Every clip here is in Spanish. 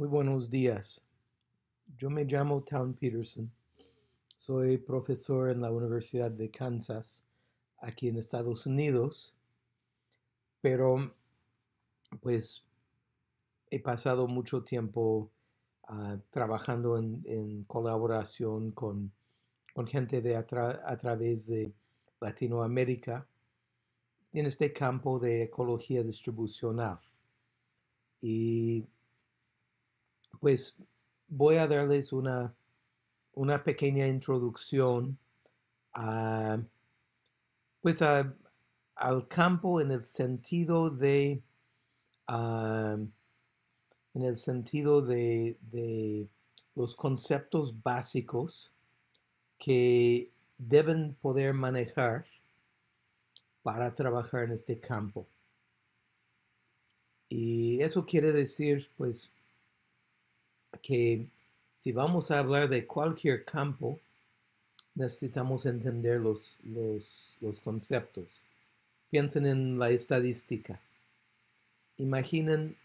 Muy buenos días. Yo me llamo Town Peterson. Soy profesor en la Universidad de Kansas, aquí en Estados Unidos. Pero, pues, he pasado mucho tiempo ah, trabajando en, colaboración con, gente de a, a través de Latinoamérica en este campo de ecología distribucional. Y pues voy a darles una, pequeña introducción pues al campo en el sentido de ah, en el sentido de, de, los conceptos básicos que deben poder manejar para trabajar en este campo. Y eso quiere decir, pues, que si vamos a hablar de cualquier campo, necesitamos entender los, conceptos. Piensen en la estadística. Imaginen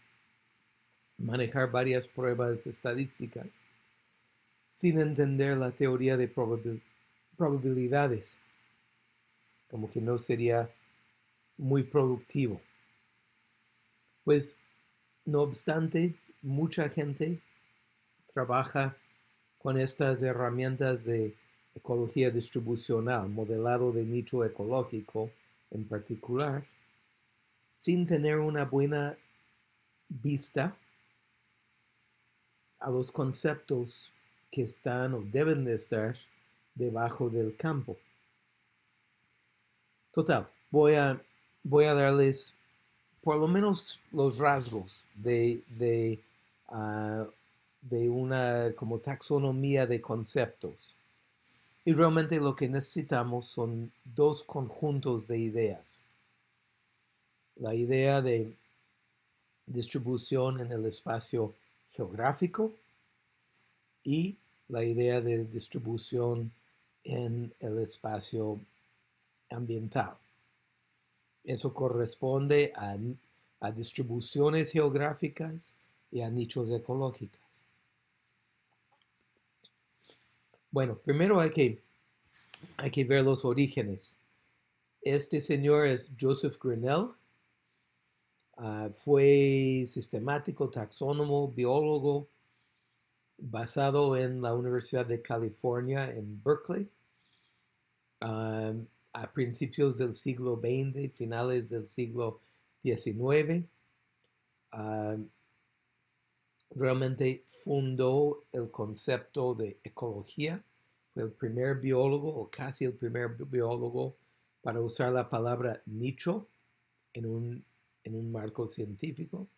manejar varias pruebas estadísticas sin entender la teoría de probabilidades, como que no sería muy productivo. Pues, no obstante, mucha gente trabaja con estas herramientas de ecología distribucional, modelado de nicho ecológico en particular, sin tener una buena vista a los conceptos que están o deben de estar debajo del campo. Total, voy a, voy a darles por lo menos los rasgos de, de ah, de una como taxonomía de conceptos. Y realmente lo que necesitamos son dos conjuntos de ideas. La idea de distribución en el espacio geográfico y la idea de distribución en el espacio ambiental. Eso corresponde a, a distribuciones geográficas y a nichos ecológicas. Bueno, primero hay que, hay que ver los orígenes. Este señor es Joseph Grinnell. Ah, fue sistemático, taxónomo, biólogo, basado en la Universidad de California en Berkeley. Ah, a principios del siglo XX, finales del siglo XIX. Ah, realmente fundó el concepto de ecología el primer biólogo o casi el primer biólogo para usar la palabra nicho en un, marco científico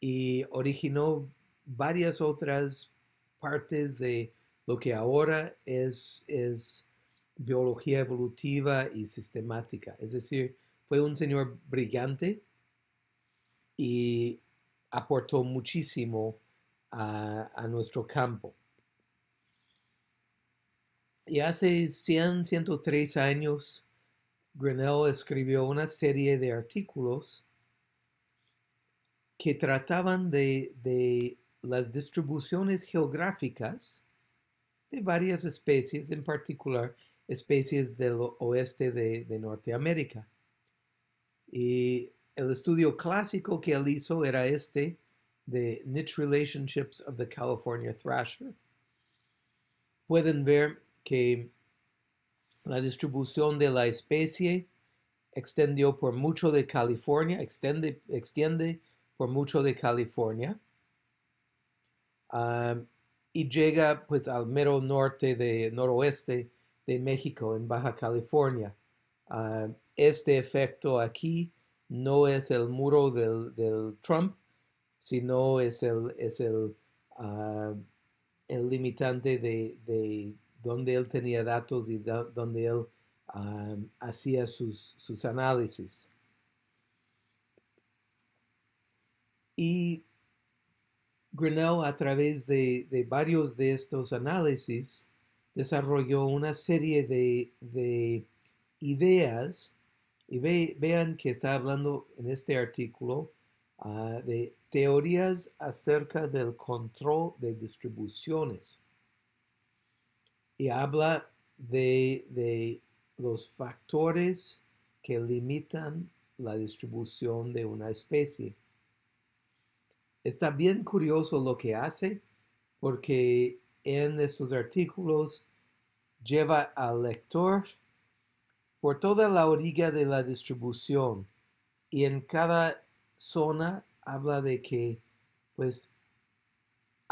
y originó varias otras partes de lo que ahora es, es biología evolutiva y sistemática. Es decir, fue un señor brillante y aportó muchísimo a, a nuestro campo. Y hace 100, 103 años, Grinnell escribió una serie de artículos que trataban de, las distribuciones geográficas de varias especies, en particular especies del oeste de, de, Norteamérica. Y el estudio clásico que él hizo era este de Niche Relationships of the California Thrasher. Pueden ver que la distribución de la especie extendió por mucho de California, extiende, extiende por mucho de California um, y llega pues al mero norte de noroeste de México, en Baja California. Um, este efecto aquí no es el muro del, Trump, sino es el, es el um, limitante de, donde él tenía datos y donde él um, hacía sus, análisis. Y Grinnell, a través de, varios de estos análisis, desarrolló una serie de, ideas. Y vean que está hablando en este artículo ah, de teorías acerca del control de distribuciones y habla de, de los factores que limitan la distribución de una especie. Está bien curioso lo que hace porque en estos artículos lleva al lector por toda la orilla de la distribución y en cada zona habla de que pues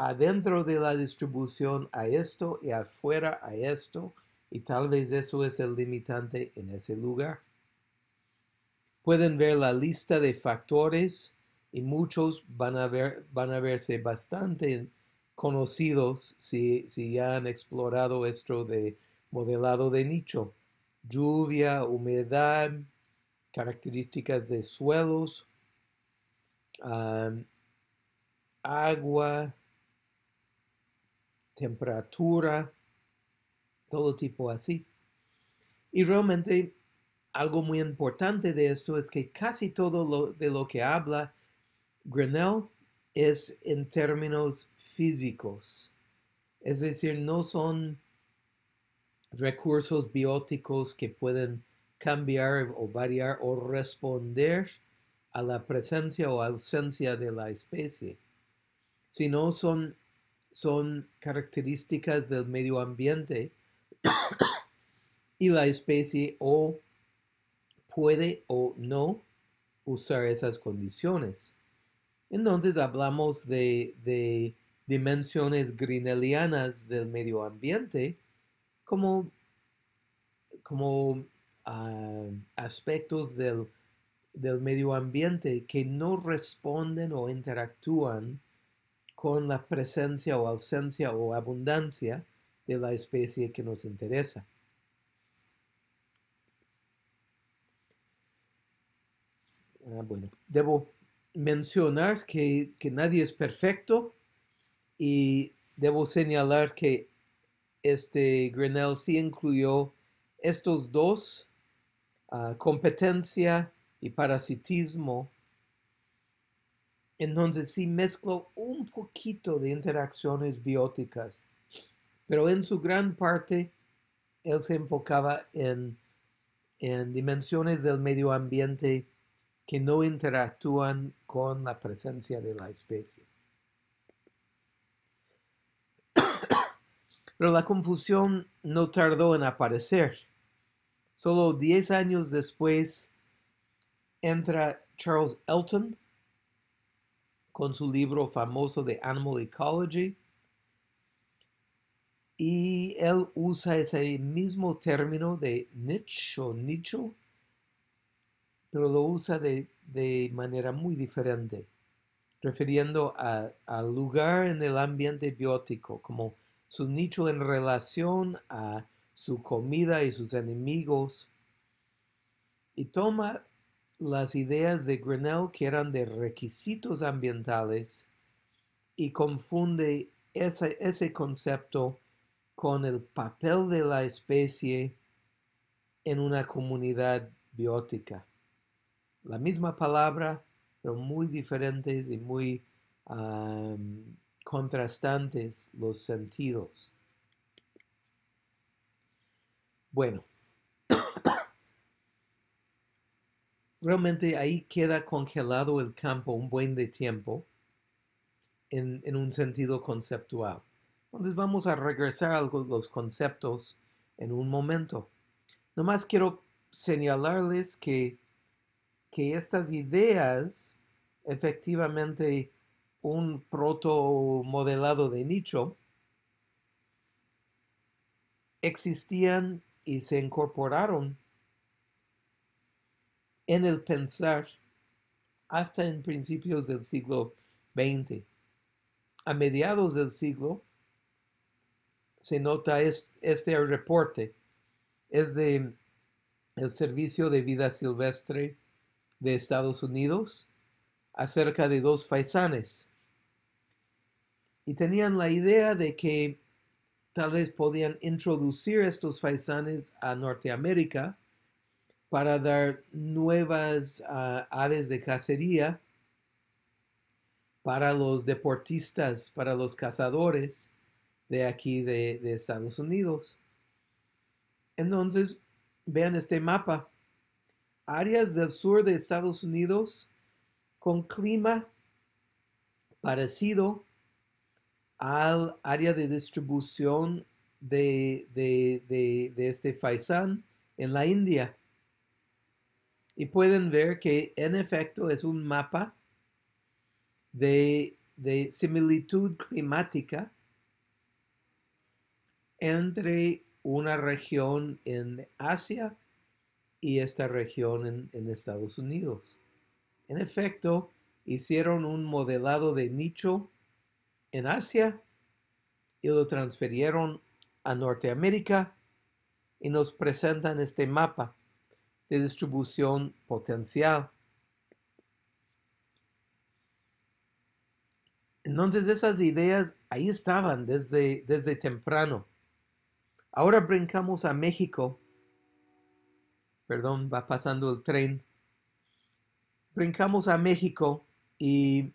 adentro de la distribución a esto y afuera a esto, y tal vez eso es el limitante en ese lugar. Pueden ver la lista de factores y muchos van a, ver, van a verse bastante conocidos si, ya han explorado esto de modelado de nicho. Lluvia, humedad, características de suelos, ah, agua, temperatura, todo tipo así. Y realmente algo muy importante de esto es que casi todo lo, de lo que habla Grinnell es en términos físicos. Es decir, no son recursos bióticos que pueden cambiar o variar o responder a la presencia o ausencia de la especie, sino son son características del medio ambiente y la especie o puede o no usar esas condiciones. Entonces hablamos de, dimensiones grinelianas del medio ambiente como, como ah, aspectos del, del medio ambiente que no responden o interactúan con la presencia o ausencia o abundancia de la especie que nos interesa. Ah, bueno, debo mencionar que, nadie es perfecto y debo señalar que este Grinnell sí incluyó estos dos, ah, competencia y parasitismo, entonces sí mezcló un poquito de interacciones bióticas, pero en su gran parte él se enfocaba en, en dimensiones del medio ambiente que no interactúan con la presencia de la especie. Pero la confusión no tardó en aparecer. Solo 10 años después entra Charles Elton con su libro famoso de Animal Ecology. Y él usa ese mismo término de niche o nicho, pero lo usa de, manera muy diferente, refiriendo al lugar en el ambiente biótico, como su nicho en relación a su comida y sus enemigos. Y toma las ideas de Grinnell que eran de requisitos ambientales y confunde ese, concepto con el papel de la especie en una comunidad biótica. La misma palabra, pero muy diferentes y muy contrastantes los sentidos. Bueno, realmente ahí queda congelado el campo un buen de tiempo en, un sentido conceptual. Entonces vamos a regresar a los conceptos en un momento. Nomás quiero señalarles que, que estas ideas, efectivamente, un proto modelado de nicho, existían y se incorporaron en el pensar hasta en principios del siglo XX. A mediados del siglo se nota este reporte, es de el Servicio de Vida Silvestre de Estados Unidos acerca de dos faisanes. Y tenían la idea de que tal vez podían introducir estos faisanes a Norteamérica para dar nuevas ah, aves de cacería para los deportistas, para los cazadores de aquí de, Estados Unidos. Entonces, vean este mapa. Áreas del sur de Estados Unidos con clima parecido al área de distribución de, de este faisán en la India y pueden ver que en efecto es un mapa de, similitud climática entre una región en Asia y esta región en, en, Estados Unidos. En efecto, hicieron un modelado de nicho en Asia y lo transfirieron a Norteamérica y nos presentan este mapa de distribución potencial. Entonces esas ideas ahí estaban desde, desde temprano. Ahora brincamos a México. Perdón, va pasando el tren. Brincamos a México y,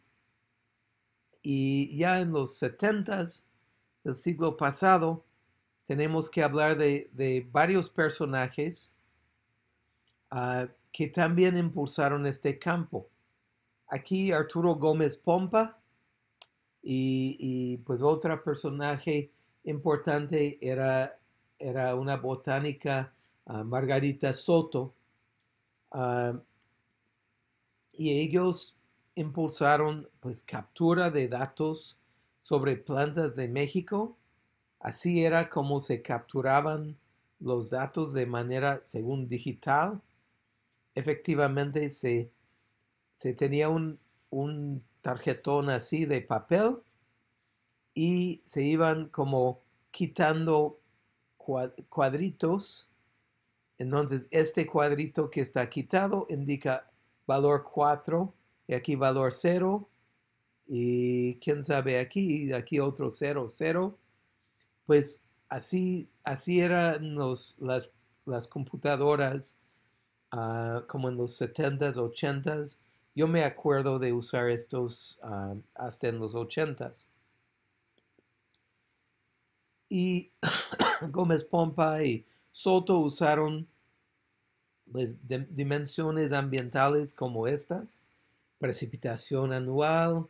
y ya en los 70 del siglo pasado tenemos que hablar de, de varios personajes Ah, que también impulsaron este campo. Aquí Arturo Gómez Pompa y, pues otro personaje importante era, era una botánica, ah, Margarita Soto, ah, y ellos impulsaron pues captura de datos sobre plantas de México. Así era como se capturaban los datos de manera según digital efectivamente se, tenía un, tarjetón así de papel y se iban como quitando cuadritos. Entonces, este cuadrito que está quitado indica valor 4 y aquí valor 0. Y quién sabe aquí, aquí otro 0, 0. Pues así, así eran las computadoras Ah, como en los 70s, 80s. Yo me acuerdo de usar estos ah, hasta en los 80s. Y Gómez Pompa y Soto usaron pues, dimensiones ambientales como estas, precipitación anual,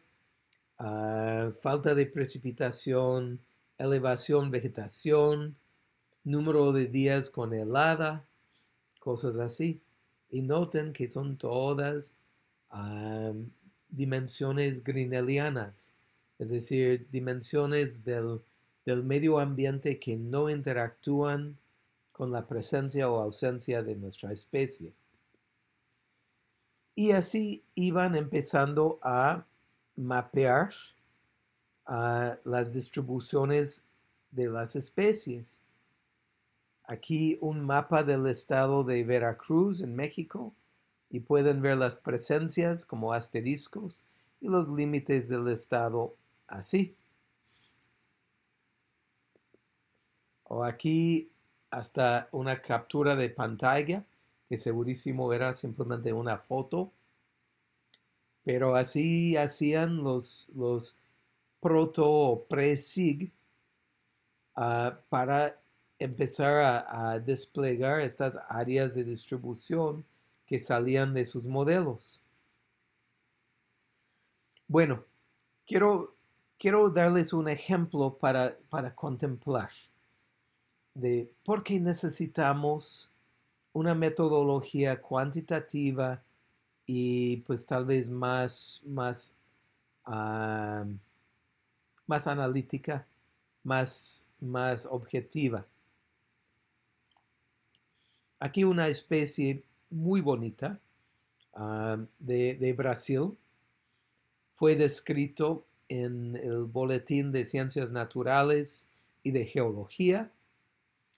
ah, falta de precipitación, elevación, vegetación, número de días con helada, cosas así. Y noten que son todas dimensiones grinelianas, es decir, dimensiones del, medio ambiente que no interactúan con la presencia o ausencia de nuestra especie. Y así iban empezando a mapear ah, las distribuciones de las especies aquí un mapa del estado de Veracruz en México y pueden ver las presencias como asteriscos y los límites del estado así. O aquí hasta una captura de pantalla, que segurísimo era simplemente una foto. Pero así hacían los, los proto o pre ah, para empezar a, desplegar estas áreas de distribución que salían de sus modelos. Bueno, quiero, quiero darles un ejemplo para, contemplar de por qué necesitamos una metodología cuantitativa y pues tal vez más, más, ah, más analítica, más, más objetiva. Aquí una especie muy bonita ah, de, Brasil fue descrito en el Boletín de Ciencias Naturales y de Geología,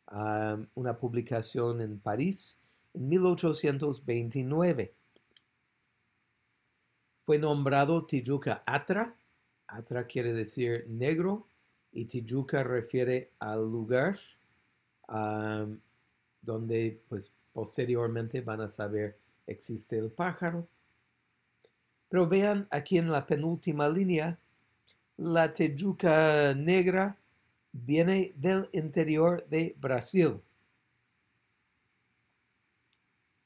ah, una publicación en París en 1829. Fue nombrado Tijuca Atra, Atra quiere decir negro y Tijuca refiere al lugar. Ah, donde pues posteriormente van a saber existe el pájaro. Pero vean aquí en la penúltima línea, la tejuca negra viene del interior de Brasil.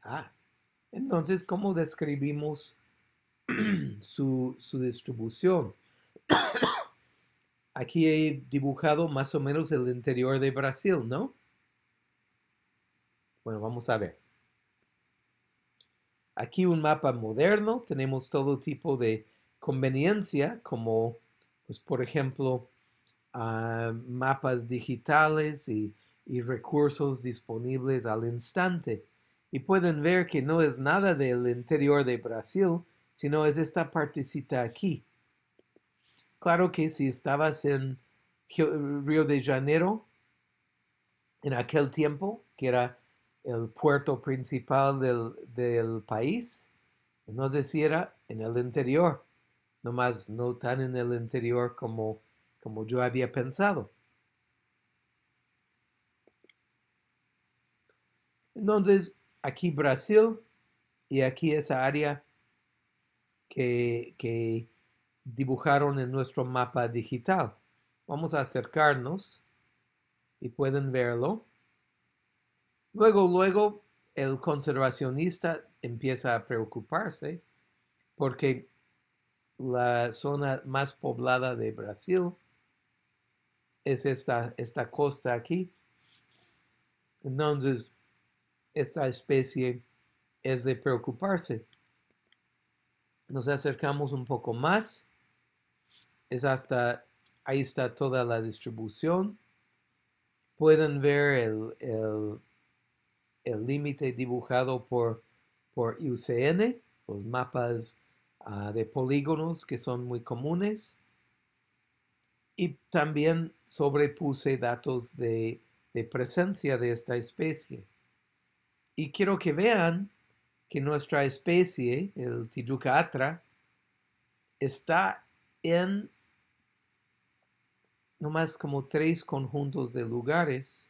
Ah, entonces, ¿cómo describimos su, su distribución? Aquí he dibujado más o menos el interior de Brasil, ¿no? vamos a ver. Aquí un mapa moderno, tenemos todo tipo de conveniencia, como, pues, por ejemplo, ah, mapas digitales y, y recursos disponibles al instante. Y pueden ver que no es nada del interior de Brasil, sino es esta partecita aquí. Claro que si estabas en Río de Janeiro en aquel tiempo, que era el puerto principal del, país, no sé si era en el interior, nomás no tan en el interior como, como yo había pensado. Entonces, aquí Brasil y aquí esa área que, que dibujaron en nuestro mapa digital. Vamos a acercarnos y pueden verlo. Luego, luego, el conservacionista empieza a preocuparse porque la zona más poblada de Brasil es esta, esta costa aquí. Entonces, esta especie es de preocuparse. Nos acercamos un poco más. Es hasta, ahí está toda la distribución. Pueden ver el el límite dibujado por, por IUCN, los mapas ah, de polígonos que son muy comunes. Y también sobrepuse datos de, de presencia de esta especie. Y quiero que vean que nuestra especie, el Tijuca está en no más como tres conjuntos de lugares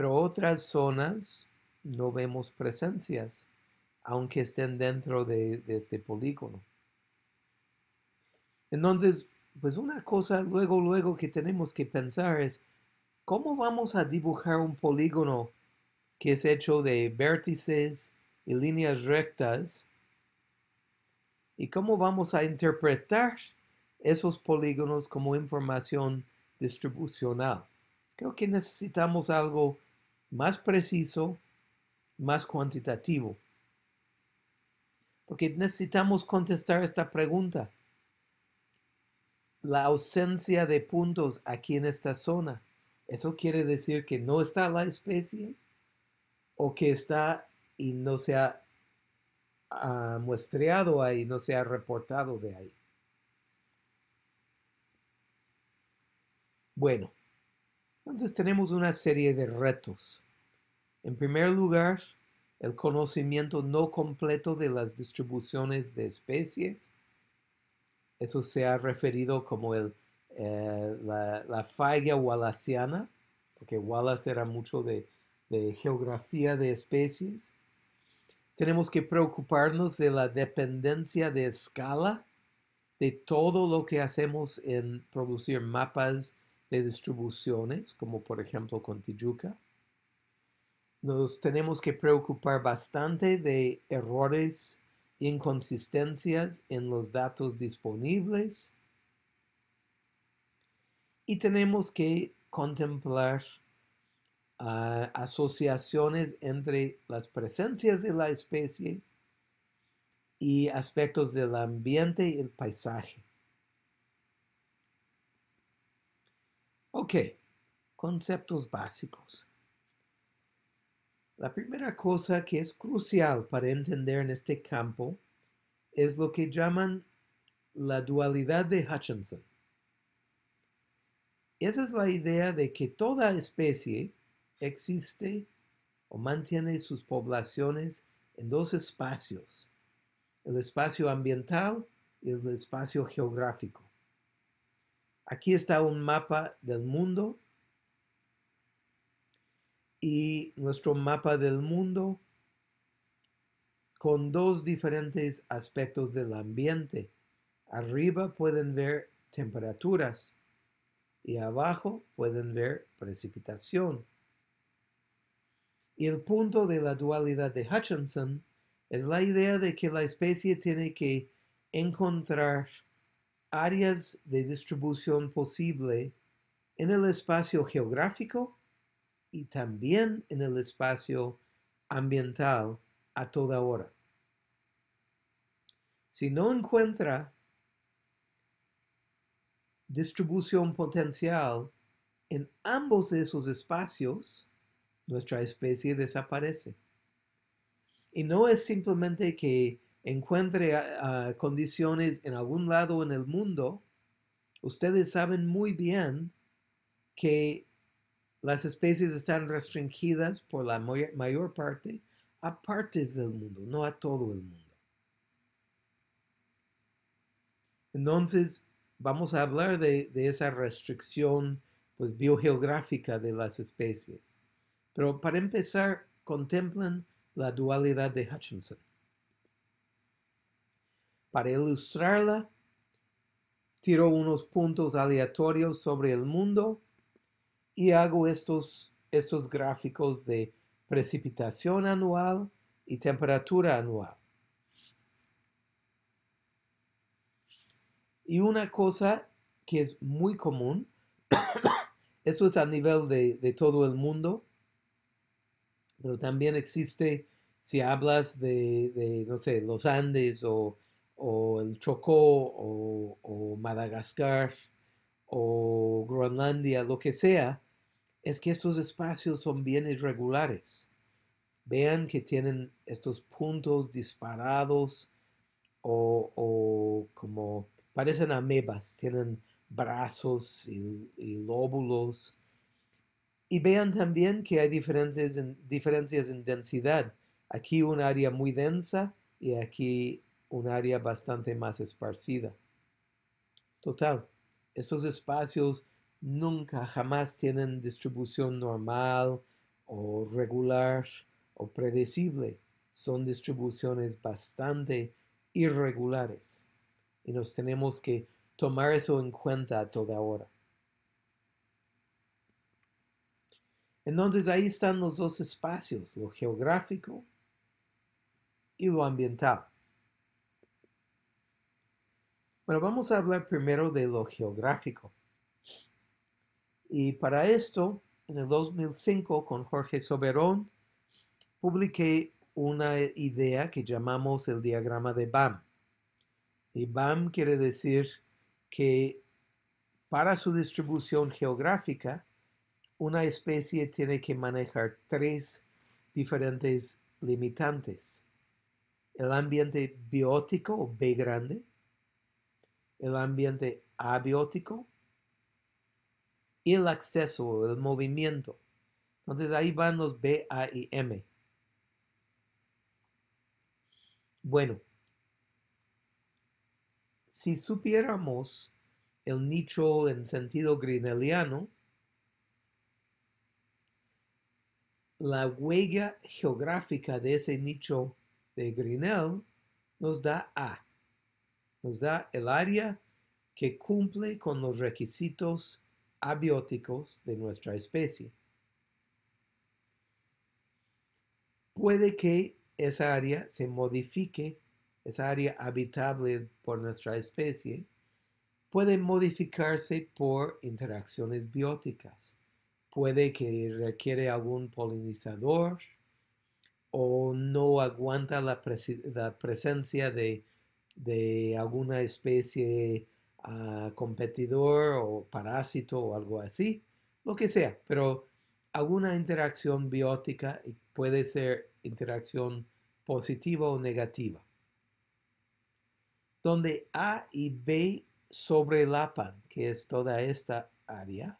pero otras zonas no vemos presencias, aunque estén dentro de, este polígono. Entonces, pues una cosa luego, luego que tenemos que pensar es, ¿cómo vamos a dibujar un polígono que es hecho de vértices y líneas rectas? ¿Y cómo vamos a interpretar esos polígonos como información distribucional? Creo que necesitamos algo más preciso, más cuantitativo. Porque necesitamos contestar esta pregunta. La ausencia de puntos aquí en esta zona, ¿eso quiere decir que no está la especie? ¿O que está y no se ha ah, muestreado ahí, no se ha reportado de ahí? Bueno, entonces tenemos una serie de retos. En primer lugar, el conocimiento no completo de las distribuciones de especies. Eso se ha referido como el, eh, la, falla wallaciana, porque Wallace era mucho de, de geografía de especies. Tenemos que preocuparnos de la dependencia de escala de todo lo que hacemos en producir mapas de distribuciones, como por ejemplo con Tijuca. Nos tenemos que preocupar bastante de errores inconsistencias en los datos disponibles y tenemos que contemplar ah, asociaciones entre las presencias de la especie y aspectos del ambiente y el paisaje. Ok, conceptos básicos. La primera cosa que es crucial para entender en este campo es lo que llaman la dualidad de Hutchinson. Esa es la idea de que toda especie existe o mantiene sus poblaciones en dos espacios, el espacio ambiental y el espacio geográfico. Aquí está un mapa del mundo y nuestro mapa del mundo con dos diferentes aspectos del ambiente. Arriba pueden ver temperaturas y abajo pueden ver precipitación. Y el punto de la dualidad de Hutchinson es la idea de que la especie tiene que encontrar áreas de distribución posible en el espacio geográfico y también en el espacio ambiental a toda hora. Si no encuentra distribución potencial en ambos de esos espacios, nuestra especie desaparece. Y no es simplemente que encuentre condiciones en algún lado en el mundo, ustedes saben muy bien que las especies están restringidas por la mayor parte a partes del mundo, no a todo el mundo. Entonces, vamos a hablar de, esa restricción pues, biogeográfica de las especies. Pero para empezar, contemplan la dualidad de Hutchinson. Para ilustrarla, tiro unos puntos aleatorios sobre el mundo y hago estos, estos gráficos de precipitación anual y temperatura anual. Y una cosa que es muy común, esto es a nivel de, todo el mundo, pero también existe si hablas de, de, no sé, los Andes o o el Chocó o, Madagascar o Groenlandia, lo que sea, es que estos espacios son bien irregulares. Vean que tienen estos puntos disparados o, como parecen amebas, tienen brazos y, lóbulos. Y vean también que hay diferencias en, diferencias en densidad. Aquí un área muy densa y aquí un área bastante más esparcida. Total, estos espacios nunca jamás tienen distribución normal o regular o predecible. Son distribuciones bastante irregulares y nos tenemos que tomar eso en cuenta a toda hora. Entonces ahí están los dos espacios, lo geográfico y lo ambiental. Pero vamos a hablar primero de lo geográfico. Y para esto, en el 2005, con Jorge Soberón, publiqué una idea que llamamos el diagrama de BAM. Y BAM quiere decir que para su distribución geográfica, una especie tiene que manejar tres diferentes limitantes. El ambiente biótico o B grande, el ambiente abiótico y el acceso o el movimiento. Entonces ahí van los B, A y M. Bueno, si supiéramos el nicho en sentido Grinnelliano, la huella geográfica de ese nicho de Grinnell nos da A nos da el área que cumple con los requisitos abióticos de nuestra especie. Puede que esa área se modifique, esa área habitable por nuestra especie, puede modificarse por interacciones bióticas. Puede que requiere algún polinizador o no aguanta la, la presencia de de alguna especie ah, competidor o parásito o algo así, lo que sea, pero alguna interacción biótica puede ser interacción positiva o negativa. Donde A y B sobrelapan, que es toda esta área,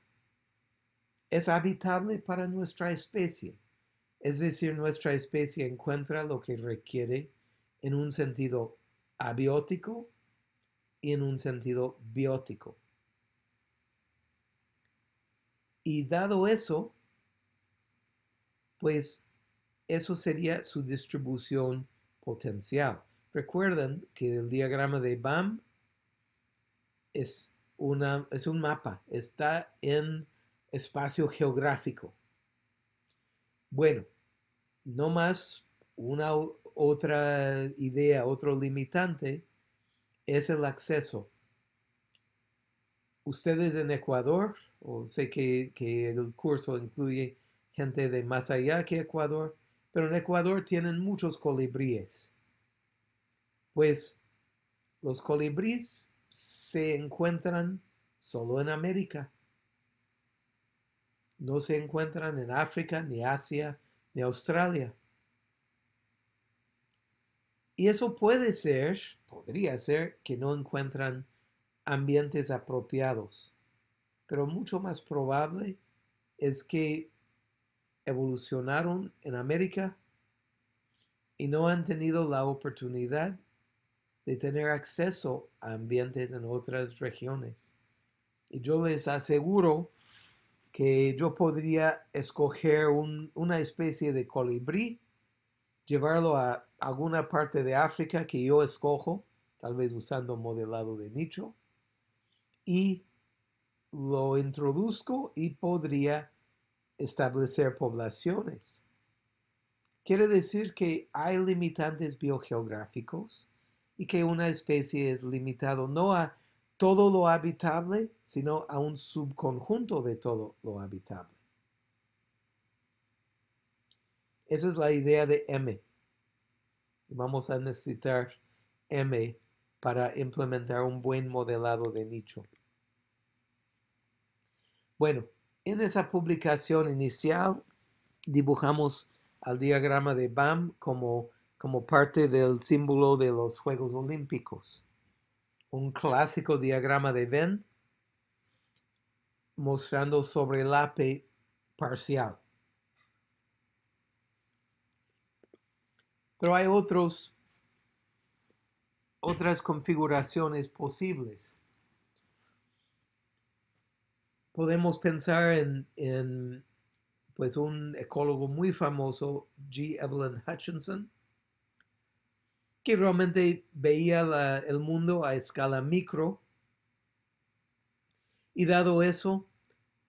es habitable para nuestra especie. Es decir, nuestra especie encuentra lo que requiere en un sentido abiótico y en un sentido biótico. Y dado eso, pues eso sería su distribución potencial. Recuerden que el diagrama de BAM es, una, es un mapa, está en espacio geográfico. Bueno, no más una otra idea, otro limitante, es el acceso. Ustedes en Ecuador, o sé que, el curso incluye gente de más allá que Ecuador, pero en Ecuador tienen muchos colibríes. Pues los colibríes se encuentran solo en América. No se encuentran en África, ni Asia, ni Australia. Y eso puede ser, podría ser, que no encuentran ambientes apropiados. Pero mucho más probable es que evolucionaron en América y no han tenido la oportunidad de tener acceso a ambientes en otras regiones. Y yo les aseguro que yo podría escoger una especie de colibrí llevarlo a alguna parte de África que yo escojo, tal vez usando modelado de nicho, y lo introduzco y podría establecer poblaciones. Quiere decir que hay limitantes biogeográficos y que una especie es limitado no a todo lo habitable, sino a un subconjunto de todo lo habitable. Esa es la idea de M. Vamos a necesitar M para implementar un buen modelado de nicho. Bueno, en esa publicación inicial dibujamos al diagrama de BAM como, como parte del símbolo de los Juegos Olímpicos. Un clásico diagrama de Venn mostrando sobrelape parcial. Pero hay otros, otras configuraciones posibles. Podemos pensar en, pues un ecólogo muy famoso, G. Evelyn Hutchinson, que realmente veía el mundo a escala micro. Y dado eso,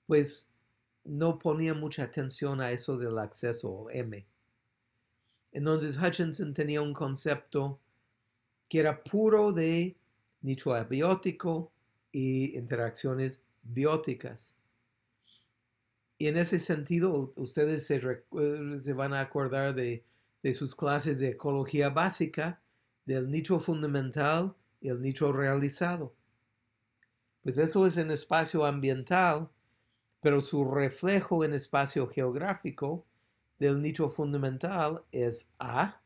pues no ponía mucha atención a eso del acceso M. Entonces Hutchinson tenía un concepto que era puro de nicho abiótico y interacciones bióticas. Y en ese sentido, ustedes se, van a acordar de, de, sus clases de ecología básica, del nicho fundamental y el nicho realizado. Pues eso es en espacio ambiental, pero su reflejo en espacio geográfico del nicho fundamental es A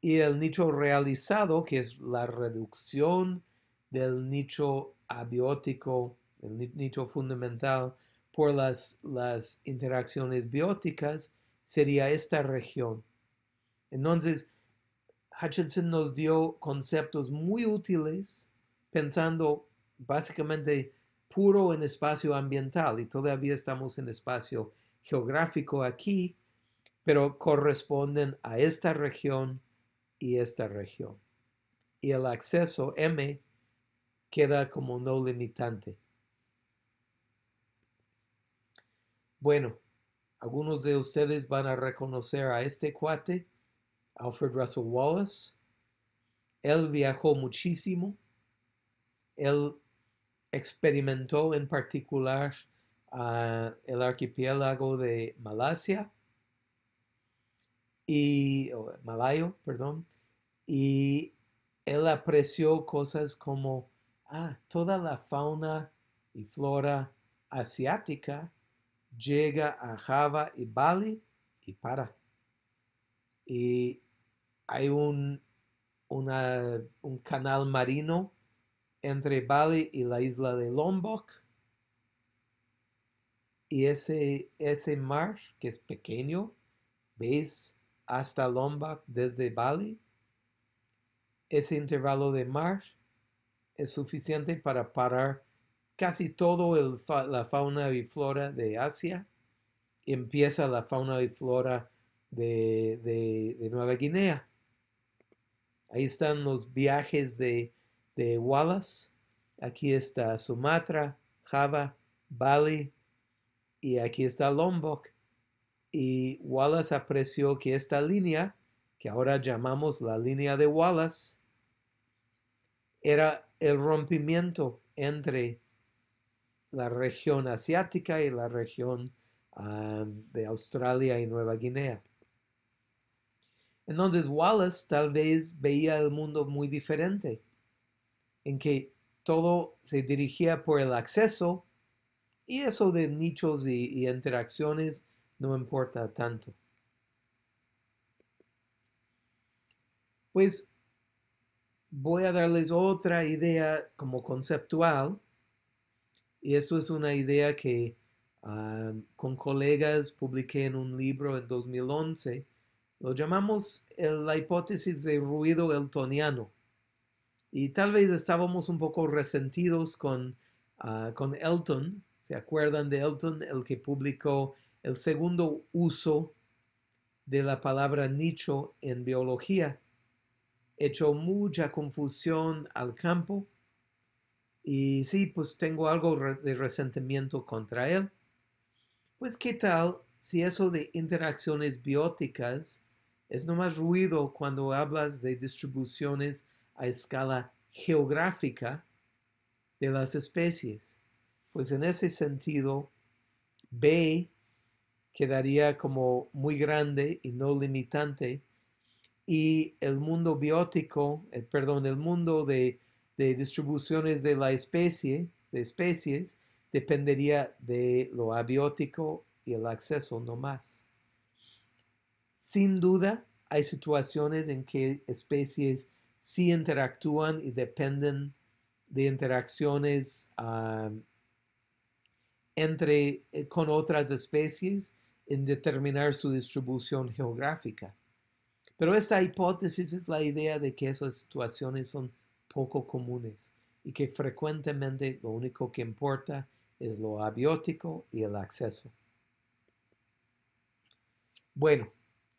y el nicho realizado, que es la reducción del nicho abiótico, el nicho fundamental por las, las interacciones bióticas, sería esta región. Entonces, Hutchinson nos dio conceptos muy útiles pensando básicamente puro en espacio ambiental y todavía estamos en espacio geográfico aquí, pero corresponden a esta región y esta región. Y el acceso M queda como no limitante. Bueno, algunos de ustedes van a reconocer a este cuate, Alfred Russell Wallace. Él viajó muchísimo. Él experimentó en particular el archipiélago de Malasia y Malayo, perdón, y él apreció cosas como ah, toda la fauna y flora asiática llega a Java y Bali y para. Y hay un, un canal marino entre Bali y la isla de Lombok y ese, ese mar que es pequeño, ¿veis? Hasta Lombok desde Bali, ese intervalo de mar es suficiente para parar casi toda la fauna y flora de Asia. Empieza la fauna y flora de, Nueva Guinea. Ahí están los viajes de, de Wallace. Aquí está Sumatra, Java, Bali, y aquí está Lombok. Y Wallace apreció que esta línea, que ahora llamamos la línea de Wallace, era el rompimiento entre la región asiática y la región ah, de Australia y Nueva Guinea. Entonces Wallace tal vez veía el mundo muy diferente, en que todo se dirigía por el acceso y eso de nichos y, interacciones no importa tanto. Pues voy a darles otra idea como conceptual. Y esto es una idea que ah, con colegas publiqué en un libro en 2011. Lo llamamos eh, la hipótesis de ruido eltoniano. Y tal vez estábamos un poco resentidos con, ah, con Elton ¿Se acuerdan de Elton, el que publicó el segundo uso de la palabra nicho en biología? Echó mucha confusión al campo y sí, pues tengo algo de resentimiento contra él. Pues qué tal si eso de interacciones bióticas es nomás ruido cuando hablas de distribuciones a escala geográfica de las especies pues en ese sentido, B quedaría como muy grande y no limitante y el mundo biótico, eh, perdón, el mundo de, distribuciones de la especie, de especies, dependería de lo abiótico y el acceso no más. Sin duda, hay situaciones en que especies sí interactúan y dependen de interacciones ah, entre, eh, con otras especies en determinar su distribución geográfica. Pero esta hipótesis es la idea de que esas situaciones son poco comunes y que frecuentemente lo único que importa es lo abiótico y el acceso. Bueno,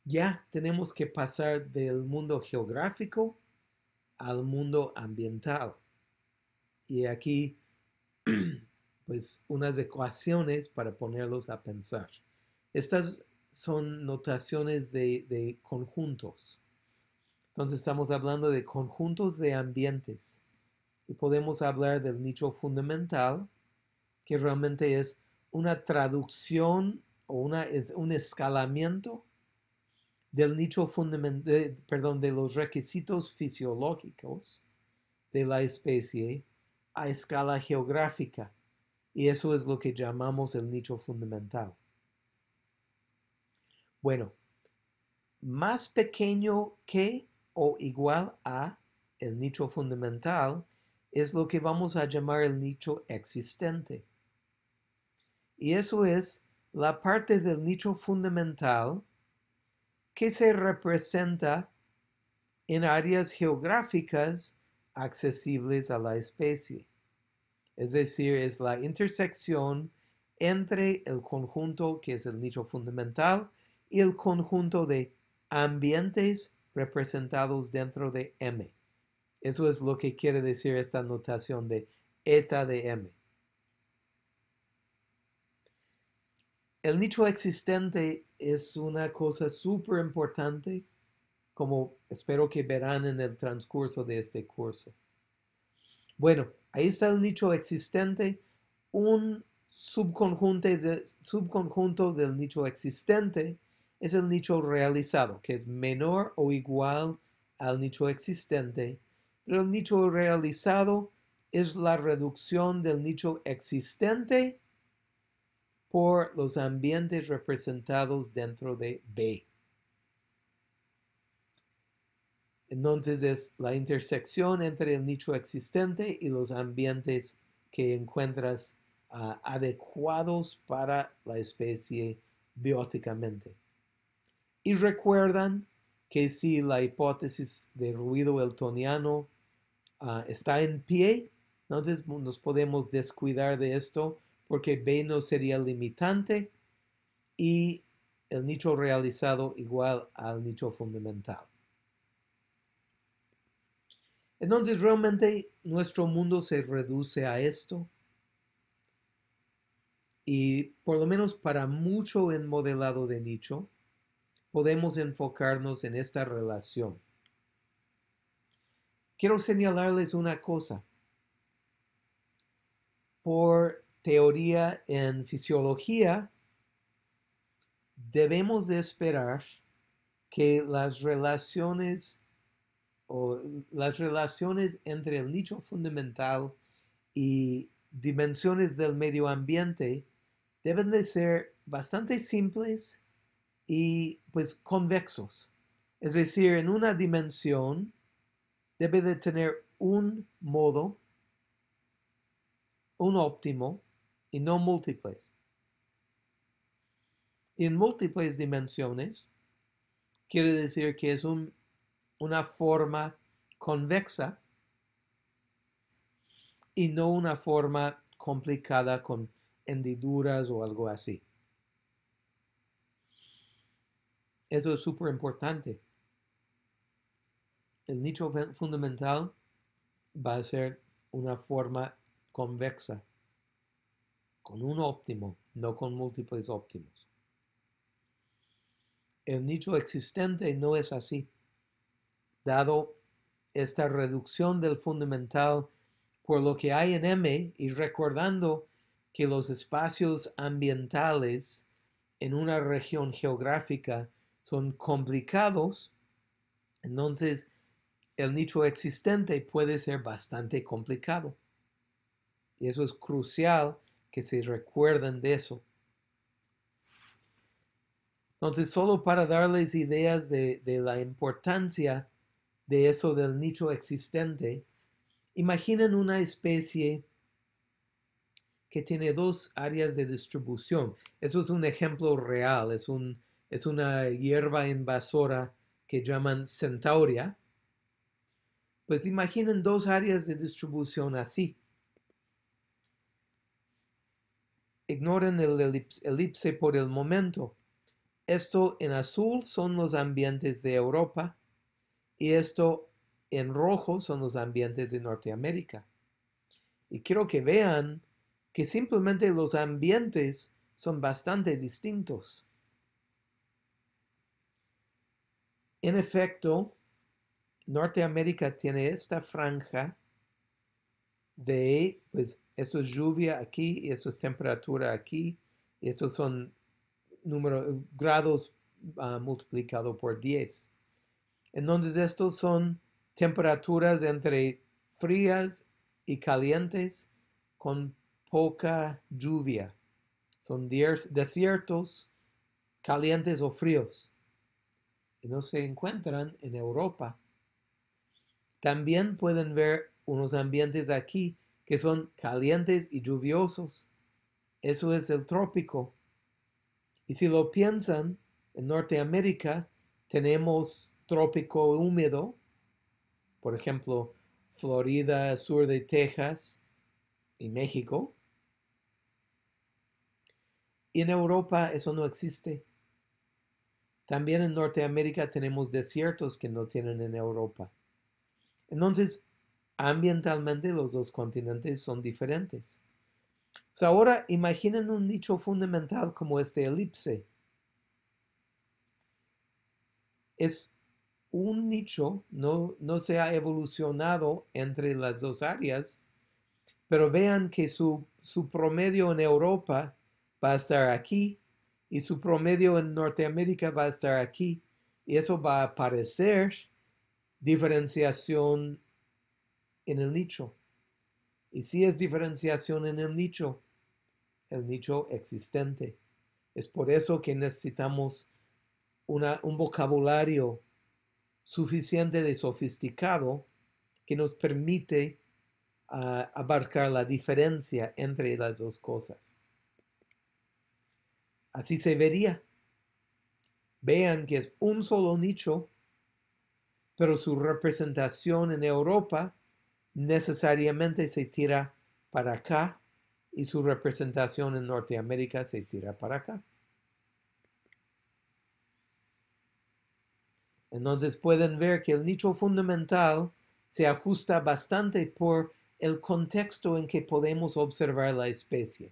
ya tenemos que pasar del mundo geográfico al mundo ambiental. Y aquí pues unas ecuaciones para ponerlos a pensar. Estas son notaciones de, conjuntos. Entonces estamos hablando de conjuntos de ambientes. Y podemos hablar del nicho fundamental, que realmente es una traducción o un escalamiento del nicho fundamental, perdón, de los requisitos fisiológicos de la especie a escala geográfica. Y eso es lo que llamamos el nicho fundamental. Bueno, más pequeño que o igual a el nicho fundamental es lo que vamos a llamar el nicho existente. Y eso es la parte del nicho fundamental que se representa en áreas geográficas accesibles a la especie es decir, es la intersección entre el conjunto que es el nicho fundamental y el conjunto de ambientes representados dentro de M. Eso es lo que quiere decir esta notación de eta de M. El nicho existente es una cosa súper importante, como espero que verán en el transcurso de este curso. Bueno, Ahí está el nicho existente, un subconjunto, del nicho existente es el nicho realizado, que es menor o igual al nicho existente, pero el nicho realizado es la reducción del nicho existente por los ambientes representados dentro de B. Entonces es la intersección entre el nicho existente y los ambientes que encuentras ah, adecuados para la especie bióticamente. Y recuerdan que si la hipótesis de ruido eltoniano ah, está en pie, entonces nos podemos descuidar de esto porque B no sería limitante y el nicho realizado igual al nicho fundamental. Entonces, realmente nuestro mundo se reduce a esto. Y por lo menos para mucho en modelado de nicho, podemos enfocarnos en esta relación. Quiero señalarles una cosa. Por teoría en fisiología, debemos de esperar que las relaciones o las relaciones entre el nicho fundamental y dimensiones del medio ambiente deben de ser bastante simples y pues convexos. Es decir, en una dimensión debe de tener un modo, un óptimo y no múltiples. en múltiples dimensiones quiere decir que es un una forma convexa y no una forma complicada con hendiduras o algo así. Eso es súper importante. El nicho fundamental va a ser una forma convexa, con un óptimo, no con múltiples óptimos. El nicho existente no es así dado esta reducción del fundamental por lo que hay en M y recordando que los espacios ambientales en una región geográfica son complicados, entonces el nicho existente puede ser bastante complicado. Y eso es crucial que se recuerden de eso. Entonces, solo para darles ideas de, de la importancia de eso del nicho existente, imaginen una especie que tiene dos áreas de distribución. Eso es un ejemplo real, es, es una hierba invasora que llaman centauria. Pues imaginen dos áreas de distribución así. Ignoren el elipse por el momento. Esto en azul son los ambientes de Europa y esto en rojo son los ambientes de Norteamérica. Y quiero que vean que simplemente los ambientes son bastante distintos. En efecto, Norteamérica tiene esta franja de, pues, eso es lluvia aquí, y eso es temperatura aquí, y estos son grados multiplicados ah, multiplicado por 10. Entonces estos son temperaturas entre frías y calientes con poca lluvia. Son desiertos calientes o fríos y no se encuentran en Europa. También pueden ver unos ambientes aquí que son calientes y lluviosos. Eso es el trópico. Y si lo piensan, en Norteamérica tenemos trópico húmedo, por ejemplo, Florida, sur de Texas y México. Y en Europa eso no existe. También en Norteamérica tenemos desiertos que no tienen en Europa. Entonces, ambientalmente los dos continentes son diferentes. ahora imaginen un nicho fundamental como este elipse. Es un nicho no, se ha evolucionado entre las dos áreas, pero vean que su, promedio en Europa va a estar aquí y su promedio en Norteamérica va a estar aquí. Y eso va a parecer diferenciación en el nicho. Y si es diferenciación en el nicho, el nicho existente. Es por eso que necesitamos un vocabulario suficiente de sofisticado que nos permite ah, abarcar la diferencia entre las dos cosas. Así se vería. Vean que es un solo nicho, pero su representación en Europa necesariamente se tira para acá y su representación en Norteamérica se tira para acá. Entonces pueden ver que el nicho fundamental se ajusta bastante por el contexto en que podemos observar la especie.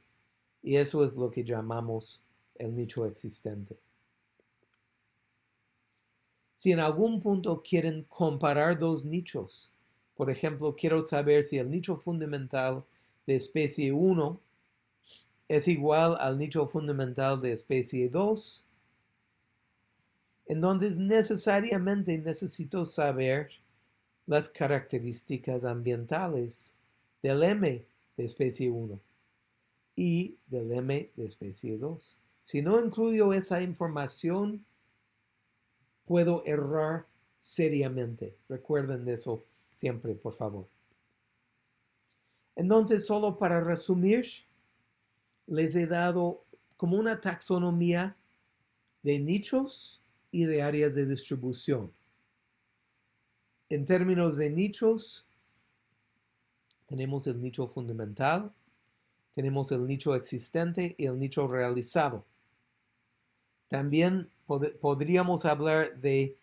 Y eso es lo que llamamos el nicho existente. Si en algún punto quieren comparar dos nichos, por ejemplo, quiero saber si el nicho fundamental de especie 1 es igual al nicho fundamental de especie 2 entonces necesariamente necesito saber las características ambientales del M de especie 1 y del M de especie 2. Si no incluyo esa información, puedo errar seriamente. Recuerden eso siempre, por favor. Entonces, solo para resumir, les he dado como una taxonomía de nichos y de áreas de distribución. En términos de nichos, tenemos el nicho fundamental, tenemos el nicho existente y el nicho realizado. También podríamos hablar de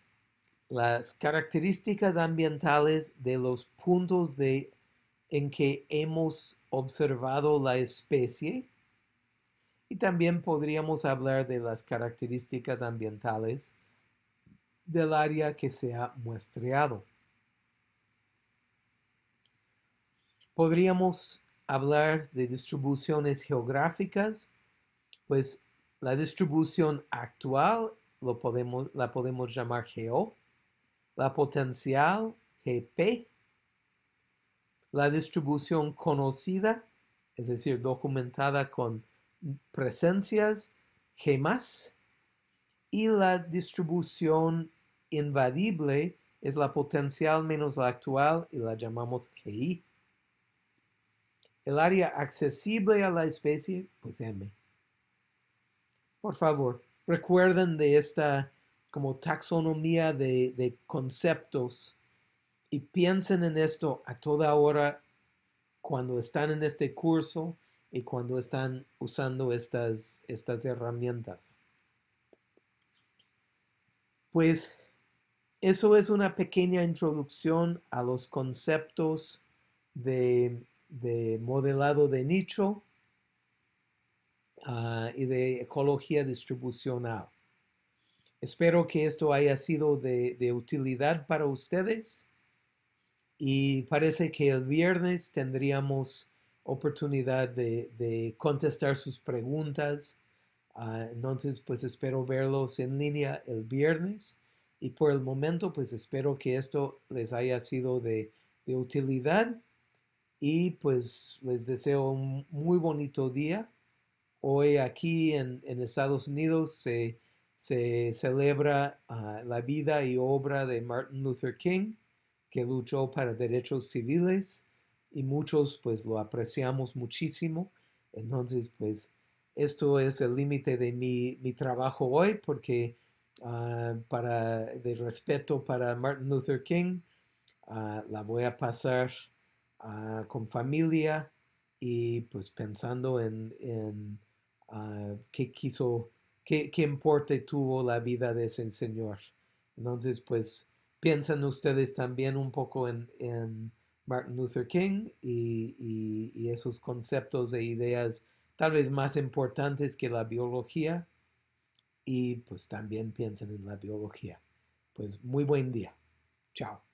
las características ambientales de los puntos en que hemos observado la especie y también podríamos hablar de las características ambientales del área que se ha muestreado. Podríamos hablar de distribuciones geográficas, pues la distribución actual lo podemos, la podemos llamar GO, la potencial GP, la distribución conocida, es decir, documentada con presencias G+, y la distribución invadible es la potencial menos la actual y la llamamos GI. El área accesible a la especie, pues M. Por favor, recuerden de esta como taxonomía de, conceptos y piensen en esto a toda hora cuando están en este curso y cuando están usando estas, estas herramientas. Pues eso es una pequeña introducción a los conceptos de, modelado de nicho ah, y de ecología distribucional. Espero que esto haya sido de, utilidad para ustedes y parece que el viernes tendríamos oportunidad de, contestar sus preguntas. Ah, entonces, pues espero verlos en línea el viernes. Y por el momento, pues espero que esto les haya sido de, utilidad y pues les deseo un muy bonito día. Hoy aquí en, en Estados Unidos se, celebra ah, la vida y obra de Martin Luther King, que luchó para derechos civiles y muchos pues lo apreciamos muchísimo. Entonces pues esto es el límite de mi, mi trabajo hoy porque Ah, para, de respeto para Martin Luther King. Ah, la voy a pasar ah, con familia y pues pensando en, en qué quiso, qué, qué importe tuvo la vida de ese señor. Entonces, pues piensan ustedes también un poco en, en Martin Luther King y, y, y, esos conceptos e ideas tal vez más importantes que la biología y pues también piensen en la biología. Pues muy buen día. Chao.